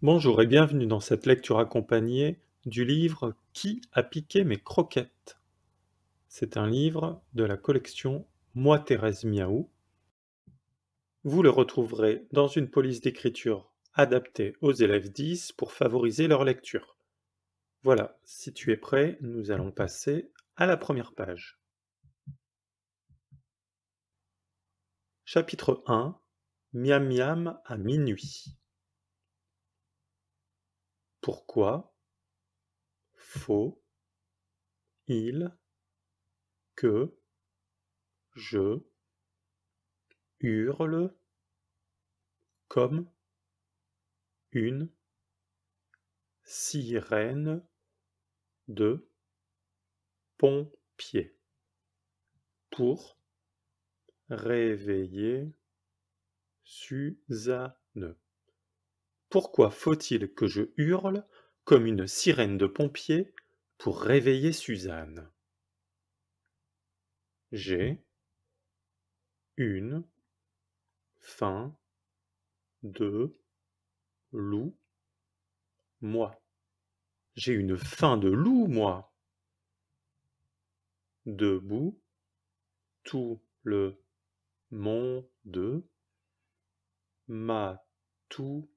Bonjour et bienvenue dans cette lecture accompagnée du livre Qui a piqué mes croquettes C'est un livre de la collection Moi Thérèse Miaou. Vous le retrouverez dans une police d'écriture adaptée aux élèves 10 pour favoriser leur lecture. Voilà, si tu es prêt, nous allons passer à la première page. Chapitre 1 Miam Miam à minuit pourquoi, faut, il, que, je, hurle, comme, une, sirène, de, pompier, pour, réveiller, Suzanne pourquoi faut-il que je hurle comme une sirène de pompier pour réveiller Suzanne J'ai une fin de loup, moi. J'ai une faim de loup, moi. Debout, tout le monde m'a tout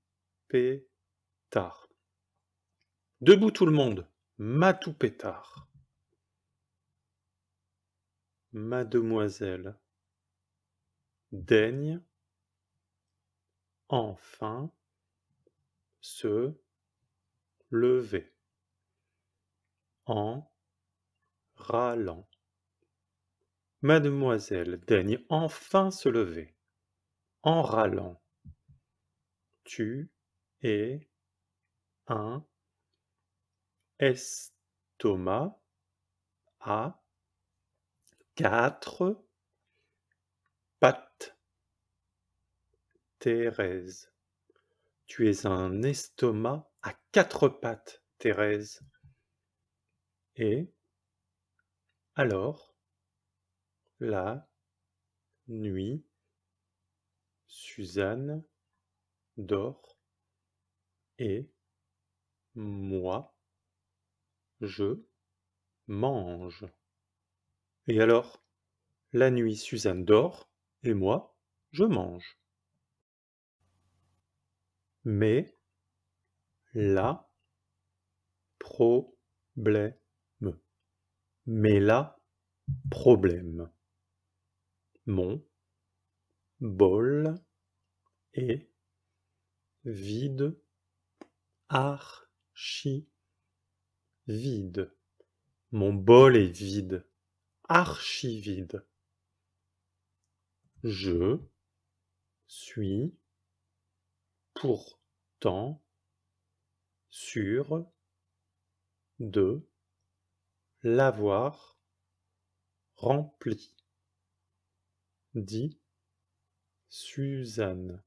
pétard. Debout tout le monde, matou pétard. Mademoiselle daigne enfin se lever en râlant. Mademoiselle daigne enfin se lever en râlant. Tu et un estomac à quatre pattes. Thérèse, tu es un estomac à quatre pattes, Thérèse. Et alors, la nuit, Suzanne dort et moi je mange. Et alors La nuit Suzanne dort et moi je mange. Mais la problème. Mais la problème. Mon bol est vide archi vide. Mon bol est vide, archi vide. Je suis pourtant sûr de l'avoir rempli, dit Suzanne.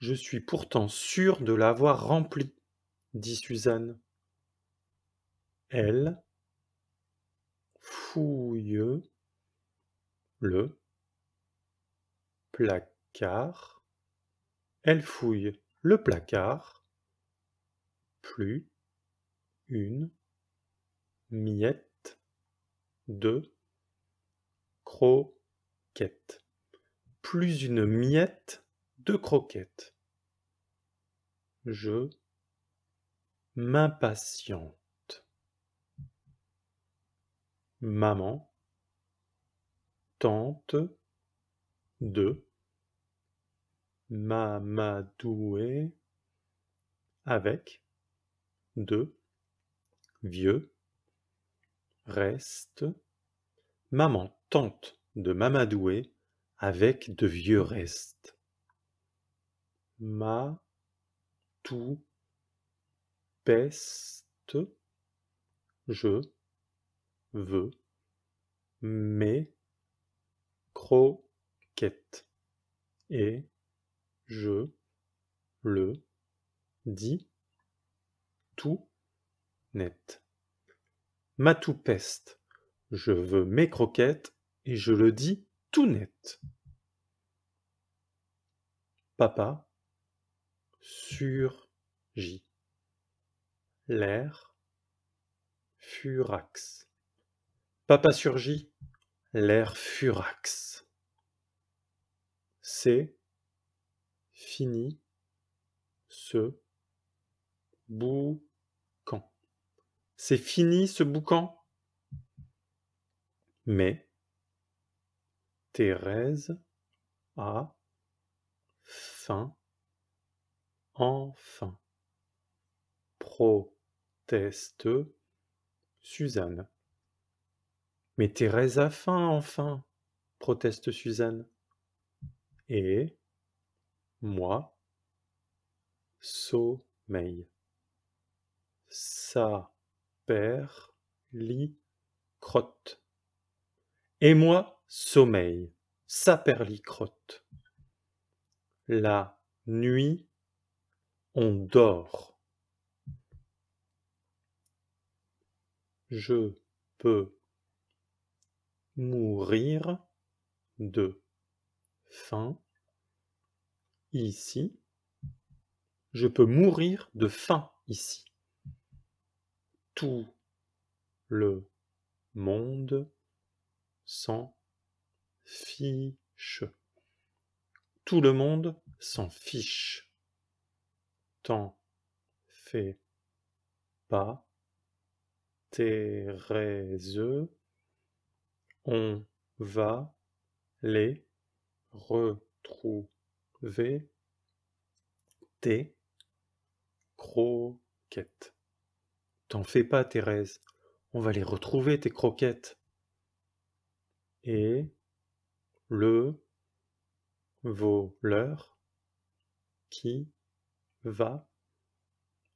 Je suis pourtant sûre de l'avoir rempli, dit Suzanne. Elle fouille le placard. Elle fouille le placard. Plus une miette de croquette. Plus une miette deux croquettes. Je m'impatiente. Maman tente de m'amadouer avec de vieux restes, Maman tente de m'amadouer avec de vieux restes ma, tout peste, je, veux, mes, croquettes. Et je le dis tout net. Ma tout peste. Je veux mes croquettes et je le dis tout net. Papa, J L'air furax. Papa surgit, l'air furax. C'est fini ce boucan. C'est fini ce boucan. Mais Thérèse a fin. Enfin. Proteste Suzanne. Mais Thérèse a faim, enfin, proteste Suzanne. Et moi, sommeil. Sa père crotte. Et moi, sommeil. Sa crotte. La nuit on dort. Je peux mourir de faim ici. Je peux mourir de faim ici. Tout le monde s'en fiche. Tout le monde s'en fiche t'en fais pas. Thérèse, on va les retrouver. Tes croquettes. T'en fais pas, Thérèse. On va les retrouver, tes croquettes. Et le voleur qui va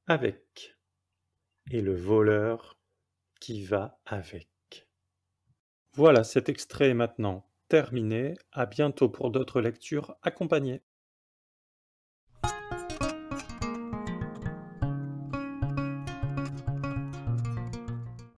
avec et le voleur qui va avec. Voilà, cet extrait est maintenant terminé. À bientôt pour d'autres lectures accompagnées.